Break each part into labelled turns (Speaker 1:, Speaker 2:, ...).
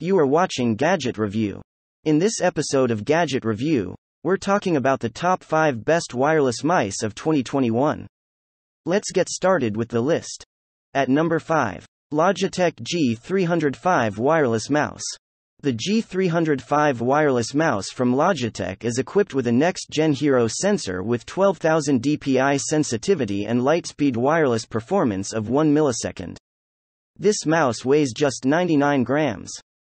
Speaker 1: You are watching Gadget Review. In this episode of Gadget Review, we're talking about the top 5 best wireless mice of 2021. Let's get started with the list. At number 5, Logitech G305 wireless mouse. The G305 wireless mouse from Logitech is equipped with a next-gen Hero sensor with 12,000 dpi sensitivity and lightspeed wireless performance of 1 millisecond. This mouse weighs just 99 grams.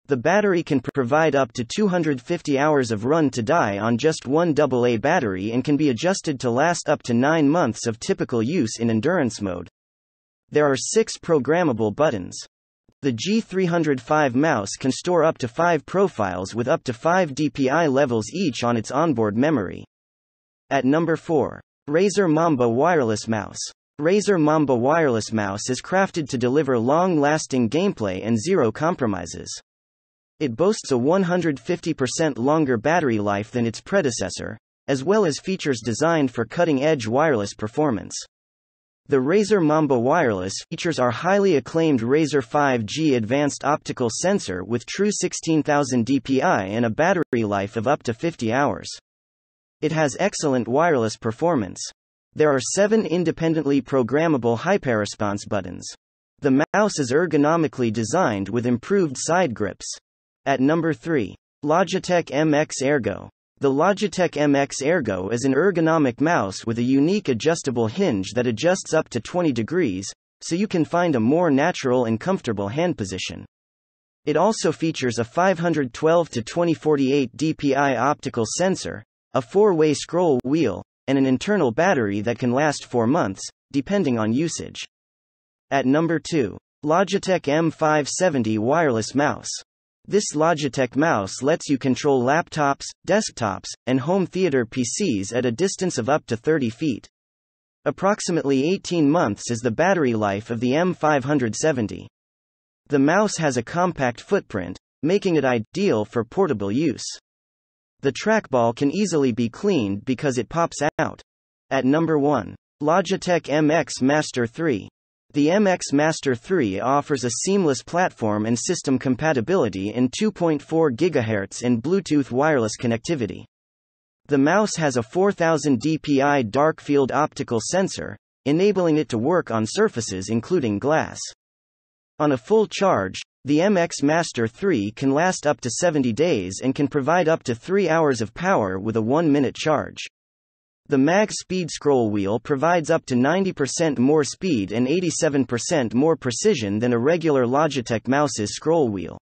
Speaker 1: The battery can pr provide up to 250 hours of run to die on just one AA battery and can be adjusted to last up to 9 months of typical use in endurance mode. There are 6 programmable buttons. The G305 mouse can store up to 5 profiles with up to 5 DPI levels each on its onboard memory. At number 4. Razer Mamba Wireless Mouse. Razer Mamba Wireless Mouse is crafted to deliver long lasting gameplay and zero compromises. It boasts a 150% longer battery life than its predecessor, as well as features designed for cutting edge wireless performance. The Razer Mamba Wireless features our highly acclaimed Razer 5G advanced optical sensor with true 16,000 dpi and a battery life of up to 50 hours. It has excellent wireless performance. There are seven independently programmable hyperresponse buttons. The mouse is ergonomically designed with improved side grips. At number 3, Logitech MX Ergo. The Logitech MX Ergo is an ergonomic mouse with a unique adjustable hinge that adjusts up to 20 degrees, so you can find a more natural and comfortable hand position. It also features a 512 to 2048 DPI optical sensor, a four-way scroll wheel, and an internal battery that can last 4 months, depending on usage. At number 2, Logitech M570 wireless mouse. This Logitech mouse lets you control laptops, desktops, and home theater PCs at a distance of up to 30 feet. Approximately 18 months is the battery life of the M570. The mouse has a compact footprint, making it ideal for portable use. The trackball can easily be cleaned because it pops out. At number 1, Logitech MX Master 3. The MX Master 3 offers a seamless platform and system compatibility in 2.4 GHz and Bluetooth wireless connectivity. The mouse has a 4000 dpi dark field optical sensor, enabling it to work on surfaces including glass. On a full charge, the MX Master 3 can last up to 70 days and can provide up to 3 hours of power with a 1 minute charge. The mag speed scroll wheel provides up to 90% more speed and 87% more precision than a regular Logitech mouse's scroll wheel.